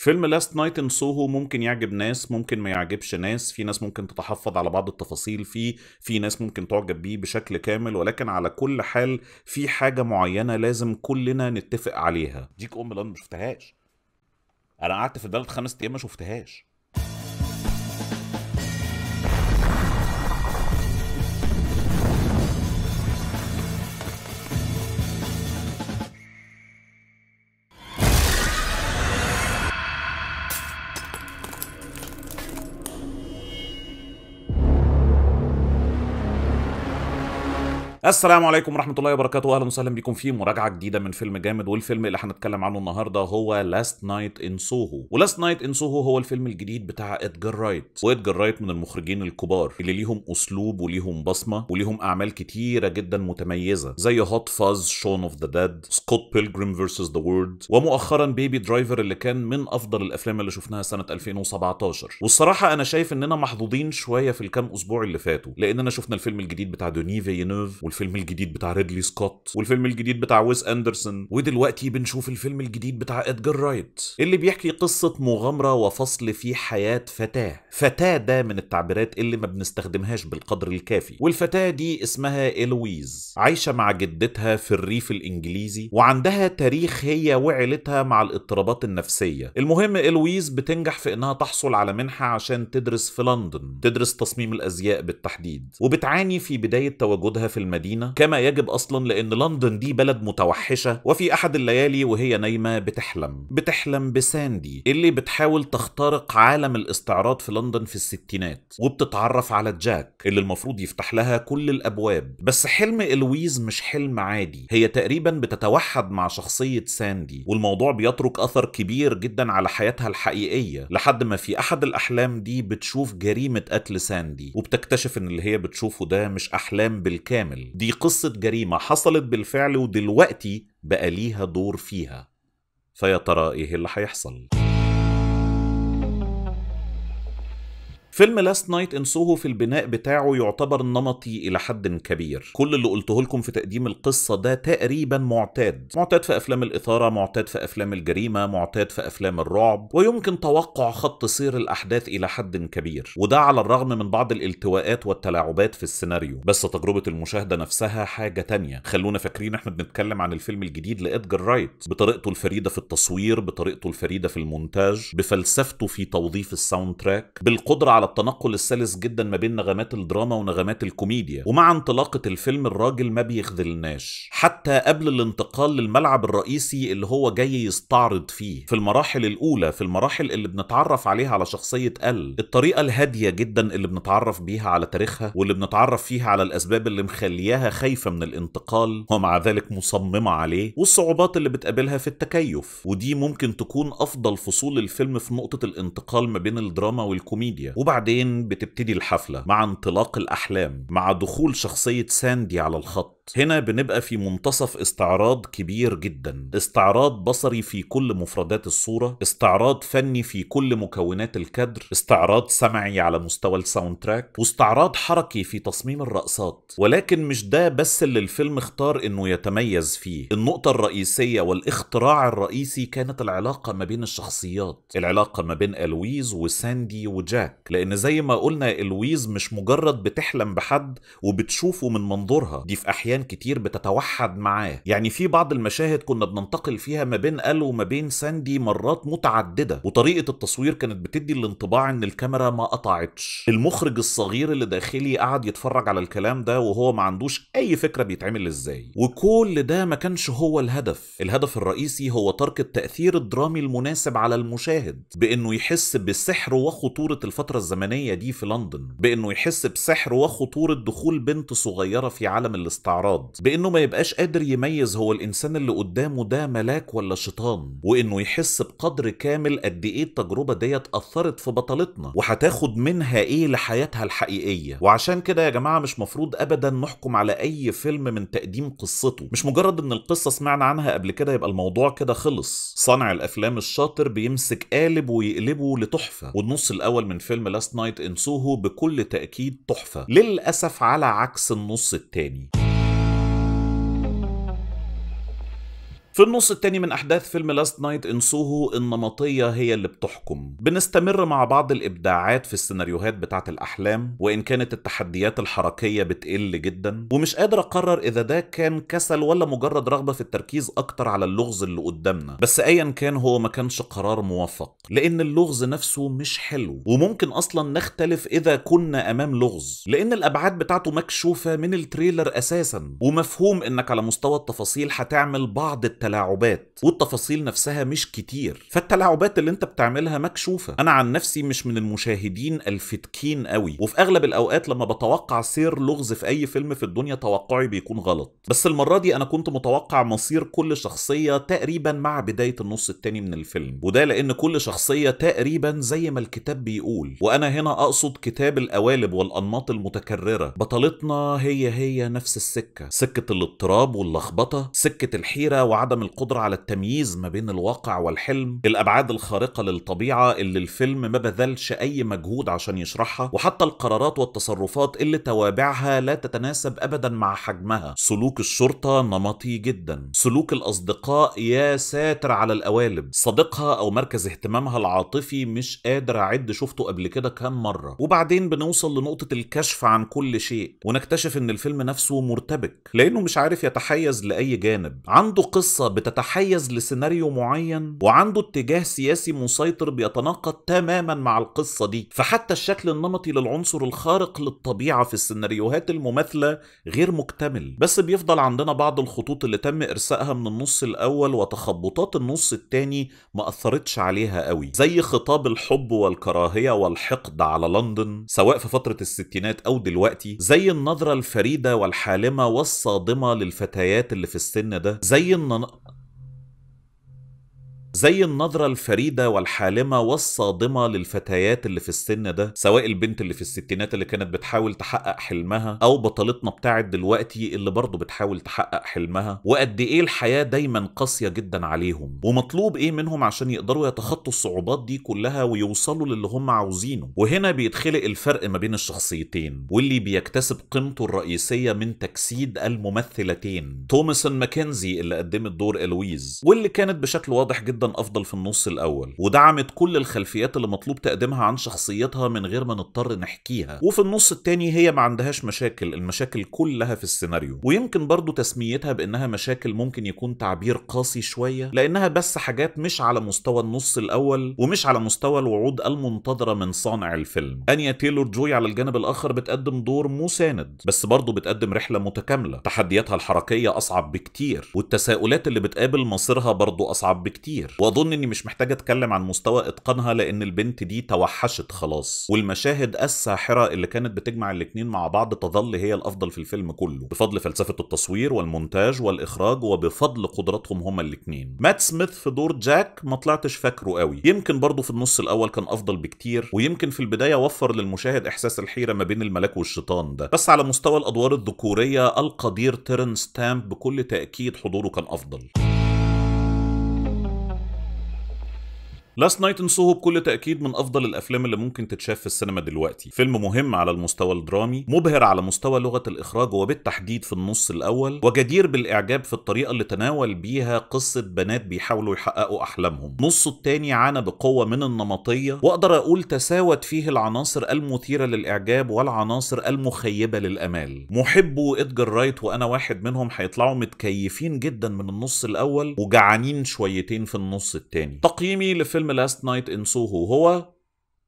فيلم لاست نايت ان سوهو ممكن يعجب ناس ممكن ما يعجبش ناس في ناس ممكن تتحفظ على بعض التفاصيل فيه في ناس ممكن تعجب بيه بشكل كامل ولكن على كل حال في حاجة معينة لازم كلنا نتفق عليها ديك ام لاند ما شفتهاش انا قعدت في البلد خمس ايام ما شفتهاش السلام عليكم ورحمه الله وبركاته اهلا وسهلا بكم في مراجعه جديده من فيلم جامد والفيلم اللي هنتكلم عنه النهارده هو لاست نايت ان سوهو ولاست نايت ان سوهو هو الفيلم الجديد بتاع ادجار رايت وادجار رايت من المخرجين الكبار اللي ليهم اسلوب وليهم بصمه وليهم اعمال كتيره جدا متميزه زي هوت فاز شون اوف ذا ديد سكوت بيلجريم فيرسز ذا وورد ومؤخرا بيبي درايفر اللي كان من افضل الافلام اللي شفناها سنه 2017 والصراحه انا شايف اننا محظوظين شويه في الكام اسبوع اللي فاتوا لاننا شفنا الفيلم الجديد بتاع دوني فينوف والفيلم الجديد بتاع ريدلي سكوت والفيلم الجديد بتاع ويس اندرسون ودلوقتي بنشوف الفيلم الجديد بتاع ادجار رايت اللي بيحكي قصه مغامره وفصل في حياه فتاه فتاه ده من التعبيرات اللي ما بنستخدمهاش بالقدر الكافي والفتاه دي اسمها إلويز عايشه مع جدتها في الريف الانجليزي وعندها تاريخ هي وعيلتها مع الاضطرابات النفسيه المهم إلويز بتنجح في انها تحصل على منحه عشان تدرس في لندن تدرس تصميم الازياء بالتحديد وبتعاني في بدايه تواجدها في المدينه المدينة كما يجب أصلا لأن لندن دي بلد متوحشة وفي أحد الليالي وهي نايمة بتحلم بتحلم بساندي اللي بتحاول تخترق عالم الاستعراض في لندن في الستينات وبتتعرف على جاك اللي المفروض يفتح لها كل الأبواب بس حلم إلويز مش حلم عادي هي تقريبا بتتوحد مع شخصية ساندي والموضوع بيترك أثر كبير جدا على حياتها الحقيقية لحد ما في أحد الأحلام دي بتشوف جريمة قتل ساندي وبتكتشف إن اللي هي بتشوفه ده مش أحلام بالكامل دي قصة جريمة حصلت بالفعل ودلوقتي بقى ليها دور فيها فيا ترى ايه اللي هيحصل؟ فيلم لاست نايت ان سوهو في البناء بتاعه يعتبر نمطي الى حد كبير كل اللي قلته لكم في تقديم القصه ده تقريبا معتاد معتاد في افلام الاثاره معتاد في افلام الجريمه معتاد في افلام الرعب ويمكن توقع خط سير الاحداث الى حد كبير وده على الرغم من بعض الالتواءات والتلاعبات في السيناريو بس تجربه المشاهده نفسها حاجه تانية خلونا فاكرين احنا بنتكلم عن الفيلم الجديد لادجر رايت بطريقته الفريده في التصوير بطريقته الفريده في المونتاج بفلسفته في توظيف الساوند تراك بالقدره على التنقل السلس جدا ما بين نغمات الدراما ونغمات الكوميديا ومع انطلاقة الفيلم الراجل ما بيخذلناش حتى قبل الانتقال للملعب الرئيسي اللي هو جاي يستعرض فيه في المراحل الأولى في المراحل اللي بنتعرف عليها على شخصية ال الطريقة الهادية جدا اللي بنتعرف بيها على تاريخها واللي بنتعرف فيها على الأسباب اللي مخلياها خايفة من الانتقال ومع ذلك مصممة عليه والصعوبات اللي بتقابلها في التكيف ودي ممكن تكون أفضل فصول الفيلم في نقطة الانتقال ما بين الدراما والكوميديا وبعدين بتبتدي الحفلة مع انطلاق الأحلام مع دخول شخصية ساندي على الخط هنا بنبقى في منتصف استعراض كبير جدا استعراض بصري في كل مفردات الصورة استعراض فني في كل مكونات الكادر استعراض سمعي على مستوى الساوند تراك واستعراض حركي في تصميم الرقصات ولكن مش ده بس اللي الفيلم اختار انه يتميز فيه النقطة الرئيسية والاختراع الرئيسي كانت العلاقة ما بين الشخصيات العلاقة ما بين ألويز وساندي وجاك لأن لان زي ما قلنا الويز مش مجرد بتحلم بحد وبتشوفه من منظورها دي في احيان كتير بتتوحد معاه يعني في بعض المشاهد كنا بننتقل فيها ما بين ال وما بين ساندي مرات متعدده وطريقه التصوير كانت بتدي الانطباع ان الكاميرا ما قطعتش المخرج الصغير اللي داخلي قعد يتفرج على الكلام ده وهو ما عندوش اي فكره بيتعمل ازاي وكل ده ما كانش هو الهدف الهدف الرئيسي هو ترك التاثير الدرامي المناسب على المشاهد بانه يحس بسحر وخطوره الفتره الزمنية دي في لندن بأنه يحس بسحر وخطورة دخول بنت صغيرة في عالم الاستعراض بأنه ما يبقاش قادر يميز هو الإنسان اللي قدامه ده ملاك ولا شيطان وأنه يحس بقدر كامل قد إيه التجربة ديت أثرت في بطلتنا وهتاخد منها إيه لحياتها الحقيقية وعشان كده يا جماعة مش مفروض أبدا نحكم على أي فيلم من تقديم قصته مش مجرد إن القصة سمعنا عنها قبل كده يبقى الموضوع كده خلص صانع الأفلام الشاطر بيمسك قالب ويقلبه لتحفة والنص الأول من فيلم لا لاست نايت ان سوهو بكل تأكيد تحفة للأسف على عكس النص التاني في النص التاني من أحداث فيلم لاست نايت إن سوهو النمطية هي اللي بتحكم بنستمر مع بعض الإبداعات في السيناريوهات بتاعة الأحلام وإن كانت التحديات الحركية بتقل جدا ومش قادر أقرر إذا ده كان كسل ولا مجرد رغبة في التركيز أكتر على اللغز اللي قدامنا بس أيا كان هو ما كانش قرار موفق لأن اللغز نفسه مش حلو وممكن أصلا نختلف إذا كنا أمام لغز لأن الأبعاد بتاعته مكشوفة من التريلر أساسا ومفهوم إنك على مستوى التفاصيل هتعمل بعض التل تلاعبات والتفاصيل نفسها مش كتير فالتلاعبات اللي انت بتعملها مكشوفه انا عن نفسي مش من المشاهدين الفتكين قوي وفي اغلب الاوقات لما بتوقع سير لغز في اي فيلم في الدنيا توقعي بيكون غلط بس المره دي انا كنت متوقع مصير كل شخصيه تقريبا مع بدايه النص التاني من الفيلم وده لان كل شخصيه تقريبا زي ما الكتاب بيقول وانا هنا اقصد كتاب القوالب والانماط المتكرره بطلتنا هي هي نفس السكه سكه الاضطراب واللخبطه سكه الحيره وعدم عدم القدرة على التمييز ما بين الواقع والحلم الأبعاد الخارقة للطبيعة اللي الفيلم ما بذلش أي مجهود عشان يشرحها وحتى القرارات والتصرفات اللي توابعها لا تتناسب أبدا مع حجمها سلوك الشرطة نمطي جدا سلوك الأصدقاء يا ساتر على القوالب صديقها أو مركز اهتمامها العاطفي مش قادر أعد شفته قبل كده كام مرة وبعدين بنوصل لنقطة الكشف عن كل شيء ونكتشف إن الفيلم نفسه مرتبك لأنه مش عارف يتحيز لأي جانب عنده قصة القصة بتتحيز لسيناريو معين وعنده اتجاه سياسي مسيطر بيتناقض تماما مع القصة دي فحتى الشكل النمطي للعنصر الخارق للطبيعة في السيناريوهات المماثلة غير مكتمل بس بيفضل عندنا بعض الخطوط اللي تم إرسائها من النص الأول وتخبطات النص الثاني ما أثرتش عليها قوي زي خطاب الحب والكراهية والحقد على لندن سواء في فترة الستينات أو دلوقتي زي النظرة الفريدة والحالمة والصادمة للفتيات اللي في السن ده زي زي النظرة الفريدة والحالمة والصادمة للفتيات اللي في السن ده سواء البنت اللي في الستينات اللي كانت بتحاول تحقق حلمها أو بطلتنا بتاعت دلوقتي اللي برضه بتحاول تحقق حلمها وقد إيه الحياة دايما قاسية جدا عليهم ومطلوب إيه منهم عشان يقدروا يتخطوا الصعوبات دي كلها ويوصلوا للي هم عاوزينه وهنا بيتخلق الفرق ما بين الشخصيتين واللي بيكتسب قيمته الرئيسية من تجسيد الممثلتين توماسون ماكنزي اللي قدمت دور إلويز واللي كانت بشكل واضح جدا كان افضل في النص الاول ودعمت كل الخلفيات اللي مطلوب تقديمها عن شخصيتها من غير ما نضطر نحكيها وفي النص التاني هي ما عندهاش مشاكل المشاكل كلها في السيناريو ويمكن برضو تسميتها بانها مشاكل ممكن يكون تعبير قاسي شويه لانها بس حاجات مش على مستوى النص الاول ومش على مستوى الوعود المنتظره من صانع الفيلم انيا تايلور جوي على الجانب الاخر بتقدم دور مساند بس برضو بتقدم رحله متكامله تحدياتها الحركيه اصعب بكتير والتساؤلات اللي بتقابل مصيرها برضو اصعب بكتير كتير واظن اني مش محتاج اتكلم عن مستوى اتقانها لان البنت دي توحشت خلاص والمشاهد الساحره اللي كانت بتجمع الاثنين مع بعض تظل هي الافضل في الفيلم كله بفضل فلسفه التصوير والمونتاج والاخراج وبفضل قدراتهم هما الاثنين مات سميث في دور جاك ما طلعتش فاكره قوي يمكن برضه في النص الاول كان افضل بكتير ويمكن في البدايه وفر للمشاهد احساس الحيره ما بين الملاك والشيطان ده بس على مستوى الادوار الذكوريه القدير تيرن ستامب بكل تاكيد حضوره كان افضل لاست نايت ان سوهو بكل تاكيد من افضل الافلام اللي ممكن تتشاف في السينما دلوقتي فيلم مهم على المستوى الدرامي مبهر على مستوى لغه الاخراج وبالتحديد في النص الاول وجدير بالاعجاب في الطريقه اللي تناول بيها قصه بنات بيحاولوا يحققوا احلامهم نصه التاني عانى بقوه من النمطيه واقدر اقول تساوت فيه العناصر المثيره للاعجاب والعناصر المخيبه للامال محبو ادجر رايت وانا واحد منهم هيطلعوا متكيفين جدا من النص الاول وجعانين شويتين في النص التاني تقييمي لفيلم لاست نايت ان سوهو هو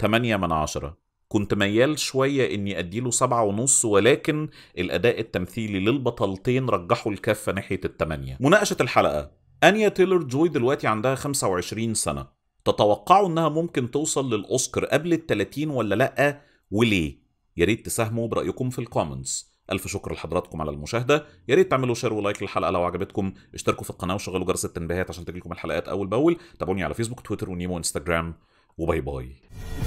8 من عشرة كنت ميال شوية اني اديله سبعة ونص ولكن الاداء التمثيلي للبطلتين رجحوا الكفة ناحية التمانية مناقشة الحلقة انيا تيلر جوي دلوقتي عندها 25 سنة تتوقعوا انها ممكن توصل للاوسكار قبل ال 30 ولا لأ وليه؟ يا ريت تساهموا برأيكم في الكومنتس الف شكر لحضراتكم على المشاهده يا ريت تعملوا شير ولايك للحلقه لو عجبتكم اشتركوا في القناه وشغلوا جرس التنبيهات عشان تجيلكم الحلقات اول باول تابعوني على فيسبوك تويتر ونيمو انستجرام وباي باي